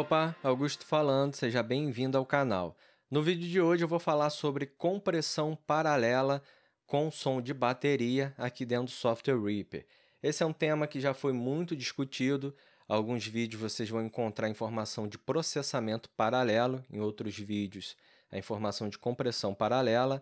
Opa, Augusto falando, seja bem-vindo ao canal. No vídeo de hoje eu vou falar sobre compressão paralela com som de bateria aqui dentro do software Reaper. Esse é um tema que já foi muito discutido, alguns vídeos vocês vão encontrar informação de processamento paralelo, em outros vídeos a informação de compressão paralela.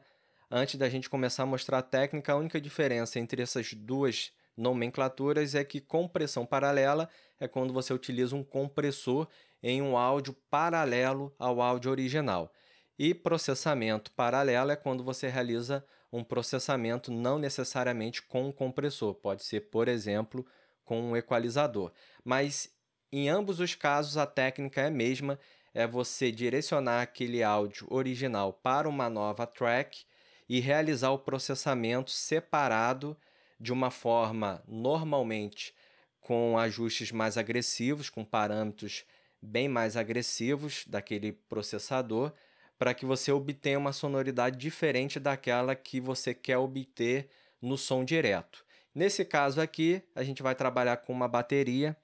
Antes da gente começar a mostrar a técnica, a única diferença entre essas duas nomenclaturas é que compressão paralela é quando você utiliza um compressor em um áudio paralelo ao áudio original. E processamento paralelo é quando você realiza um processamento não necessariamente com um compressor, pode ser, por exemplo, com um equalizador. Mas em ambos os casos a técnica é a mesma, é você direcionar aquele áudio original para uma nova track e realizar o processamento separado de uma forma normalmente com ajustes mais agressivos, com parâmetros bem mais agressivos daquele processador, para que você obtenha uma sonoridade diferente daquela que você quer obter no som direto. Nesse caso aqui, a gente vai trabalhar com uma bateria,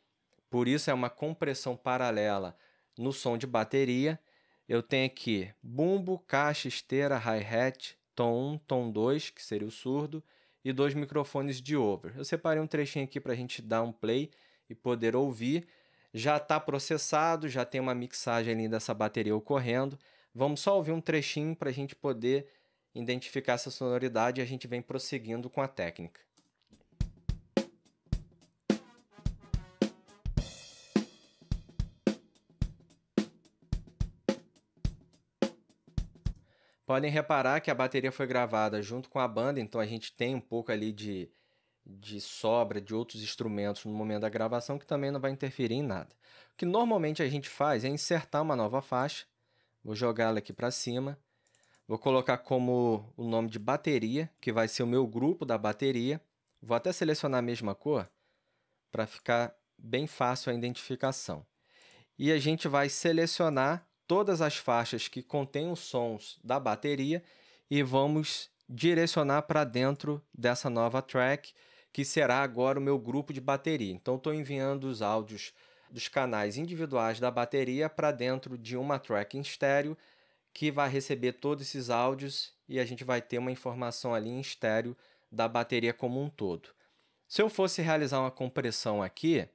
por isso é uma compressão paralela no som de bateria. Eu tenho aqui bumbo, caixa, esteira, hi-hat, tom 1, tom 2, que seria o surdo, e dois microfones de over. Eu separei um trechinho aqui para a gente dar um play e poder ouvir. Já está processado, já tem uma mixagem ali dessa bateria ocorrendo. Vamos só ouvir um trechinho para a gente poder identificar essa sonoridade e a gente vem prosseguindo com a técnica. Podem reparar que a bateria foi gravada junto com a banda, então a gente tem um pouco ali de, de sobra de outros instrumentos no momento da gravação que também não vai interferir em nada. O que normalmente a gente faz é insertar uma nova faixa, vou jogá-la aqui para cima, vou colocar como o nome de bateria, que vai ser o meu grupo da bateria. Vou até selecionar a mesma cor para ficar bem fácil a identificação. E a gente vai selecionar todas as faixas que contêm os sons da bateria e vamos direcionar para dentro dessa nova track, que será agora o meu grupo de bateria. Então, estou enviando os áudios dos canais individuais da bateria para dentro de uma track em estéreo, que vai receber todos esses áudios e a gente vai ter uma informação ali em estéreo da bateria como um todo. Se eu fosse realizar uma compressão aqui,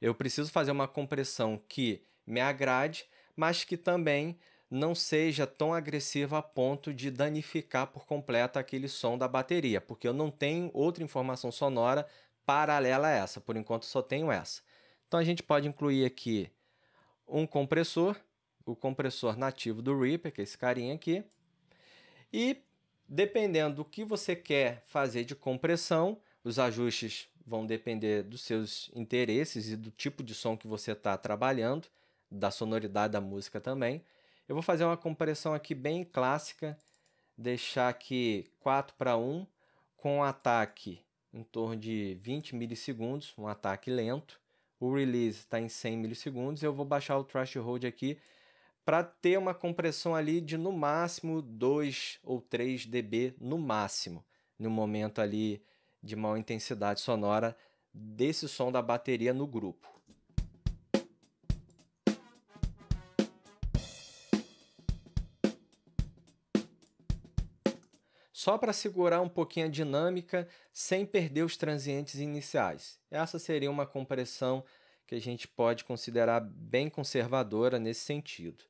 eu preciso fazer uma compressão que me agrade, mas que também não seja tão agressiva a ponto de danificar por completo aquele som da bateria, porque eu não tenho outra informação sonora paralela a essa, por enquanto só tenho essa. Então a gente pode incluir aqui um compressor, o compressor nativo do Reaper, que é esse carinha aqui, e dependendo do que você quer fazer de compressão, os ajustes vão depender dos seus interesses e do tipo de som que você está trabalhando da sonoridade da música também. Eu vou fazer uma compressão aqui bem clássica, deixar aqui 4 para 1, com um ataque em torno de 20 milissegundos, um ataque lento. O release está em 100 milissegundos. Eu vou baixar o threshold aqui para ter uma compressão ali de no máximo 2 ou 3 dB no máximo, no momento ali de maior intensidade sonora desse som da bateria no grupo. só para segurar um pouquinho a dinâmica sem perder os transientes iniciais. Essa seria uma compressão que a gente pode considerar bem conservadora nesse sentido.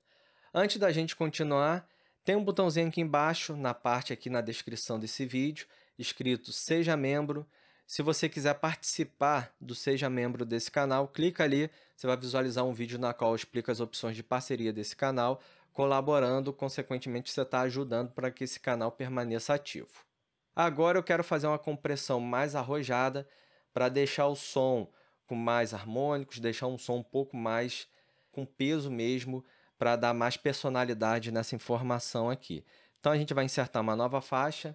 Antes da gente continuar, tem um botãozinho aqui embaixo, na parte aqui na descrição desse vídeo, escrito Seja Membro. Se você quiser participar do Seja Membro desse canal, clica ali, você vai visualizar um vídeo na qual eu explico as opções de parceria desse canal colaborando, consequentemente você está ajudando para que esse canal permaneça ativo. Agora eu quero fazer uma compressão mais arrojada para deixar o som com mais harmônicos, deixar um som um pouco mais com peso mesmo, para dar mais personalidade nessa informação aqui. Então a gente vai insertar uma nova faixa.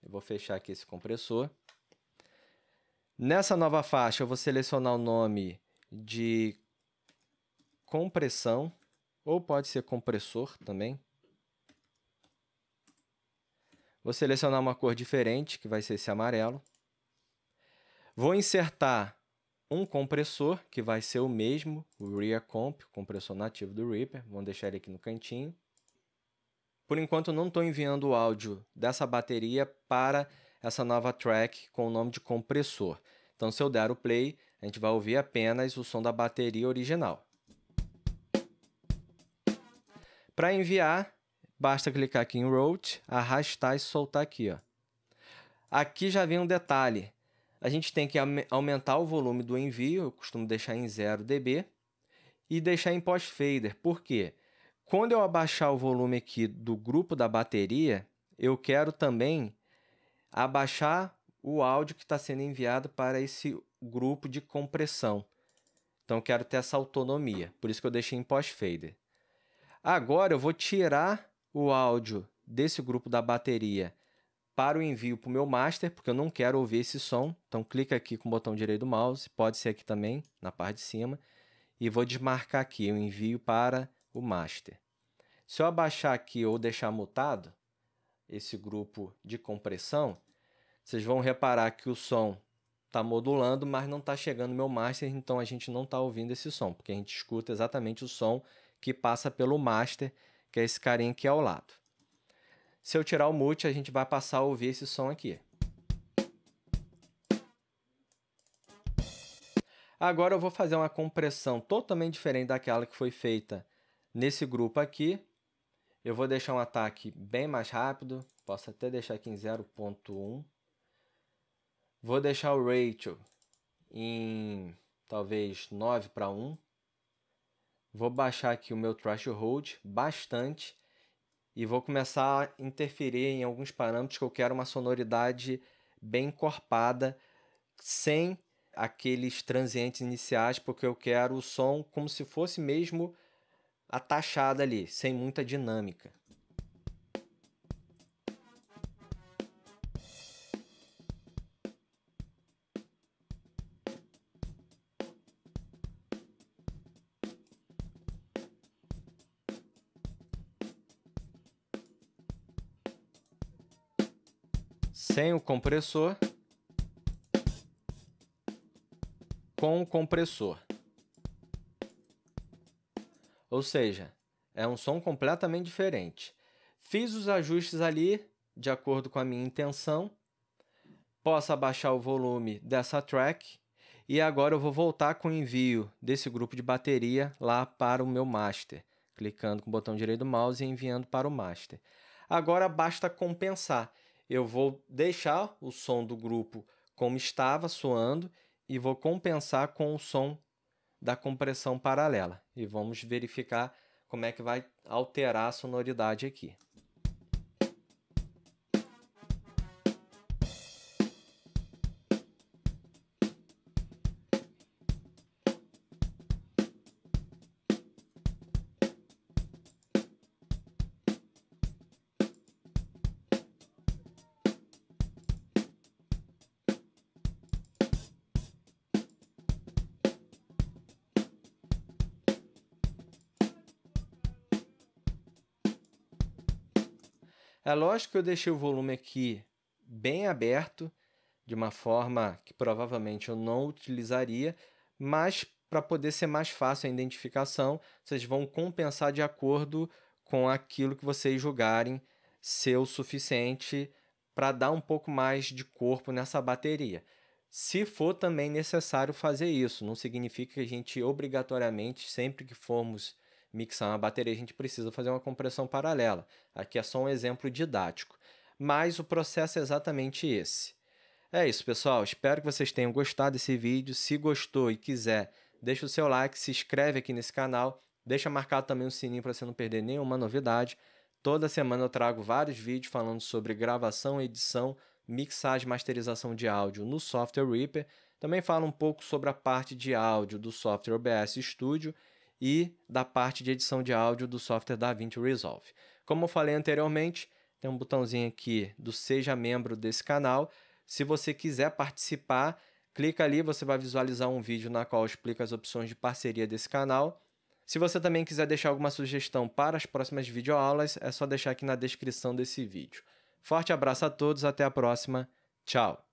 Eu vou fechar aqui esse compressor. Nessa nova faixa eu vou selecionar o nome de compressão. Ou pode ser compressor também. Vou selecionar uma cor diferente, que vai ser esse amarelo. Vou insertar um compressor, que vai ser o mesmo, o Rear Comp, o compressor nativo do Reaper. Vamos deixar ele aqui no cantinho. Por enquanto, não estou enviando o áudio dessa bateria para essa nova track com o nome de compressor. Então, se eu der o play, a gente vai ouvir apenas o som da bateria original. Para enviar, basta clicar aqui em Route, arrastar e soltar aqui. Ó. Aqui já vem um detalhe. A gente tem que aumentar o volume do envio, eu costumo deixar em 0 dB, e deixar em pós-fader. Por quê? Quando eu abaixar o volume aqui do grupo da bateria, eu quero também abaixar o áudio que está sendo enviado para esse grupo de compressão. Então, eu quero ter essa autonomia. Por isso que eu deixei em pós-fader. Agora eu vou tirar o áudio desse grupo da bateria para o envio para o meu master, porque eu não quero ouvir esse som. Então clica aqui com o botão direito do mouse, pode ser aqui também, na parte de cima, e vou desmarcar aqui, o envio para o master. Se eu abaixar aqui ou deixar mutado esse grupo de compressão, vocês vão reparar que o som está modulando, mas não está chegando no meu master, então a gente não está ouvindo esse som, porque a gente escuta exatamente o som que passa pelo master, que é esse carinha aqui é ao lado. Se eu tirar o mute, a gente vai passar a ouvir esse som aqui. Agora eu vou fazer uma compressão totalmente diferente daquela que foi feita nesse grupo aqui. Eu vou deixar um ataque bem mais rápido, posso até deixar aqui em 0.1. Vou deixar o ratio em talvez 9 para 1. Vou baixar aqui o meu threshold bastante e vou começar a interferir em alguns parâmetros que eu quero uma sonoridade bem encorpada, sem aqueles transientes iniciais, porque eu quero o som como se fosse mesmo atachado ali, sem muita dinâmica. sem o compressor, com o compressor. Ou seja, é um som completamente diferente. Fiz os ajustes ali de acordo com a minha intenção. Posso abaixar o volume dessa track e agora eu vou voltar com o envio desse grupo de bateria lá para o meu master, clicando com o botão direito do mouse e enviando para o master. Agora basta compensar eu vou deixar o som do grupo como estava soando e vou compensar com o som da compressão paralela. E vamos verificar como é que vai alterar a sonoridade aqui. É lógico que eu deixei o volume aqui bem aberto, de uma forma que provavelmente eu não utilizaria, mas para poder ser mais fácil a identificação, vocês vão compensar de acordo com aquilo que vocês julgarem ser o suficiente para dar um pouco mais de corpo nessa bateria. Se for também necessário fazer isso, não significa que a gente obrigatoriamente, sempre que formos mixar uma bateria, a gente precisa fazer uma compressão paralela. Aqui é só um exemplo didático. Mas o processo é exatamente esse. É isso, pessoal. Espero que vocês tenham gostado desse vídeo. Se gostou e quiser, deixa o seu like, se inscreve aqui nesse canal, deixa marcado também o sininho para você não perder nenhuma novidade. Toda semana eu trago vários vídeos falando sobre gravação, edição, mixagem, masterização de áudio no software Reaper. Também falo um pouco sobre a parte de áudio do software OBS Studio e da parte de edição de áudio do software DaVinci Resolve. Como eu falei anteriormente, tem um botãozinho aqui do Seja Membro desse canal. Se você quiser participar, clica ali, você vai visualizar um vídeo na qual explica as opções de parceria desse canal. Se você também quiser deixar alguma sugestão para as próximas videoaulas, é só deixar aqui na descrição desse vídeo. Forte abraço a todos, até a próxima, tchau!